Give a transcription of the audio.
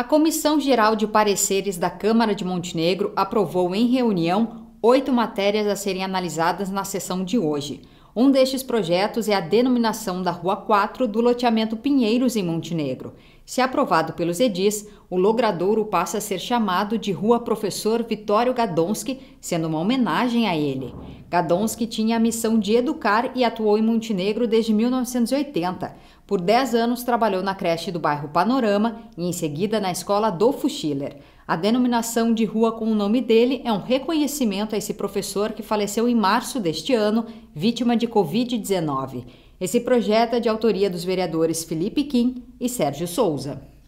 A Comissão Geral de Pareceres da Câmara de Montenegro aprovou em reunião oito matérias a serem analisadas na sessão de hoje. Um destes projetos é a denominação da Rua 4 do loteamento Pinheiros, em Montenegro. Se aprovado pelos edis, o logradouro passa a ser chamado de Rua Professor Vitório Gadonski, sendo uma homenagem a ele. Gadonski tinha a missão de educar e atuou em Montenegro desde 1980. Por 10 anos trabalhou na creche do bairro Panorama e em seguida na escola Adolfo Schiller. A denominação de rua com o nome dele é um reconhecimento a esse professor que faleceu em março deste ano, vítima de Covid-19. Esse projeto é de autoria dos vereadores Felipe Kim e Sérgio Souza.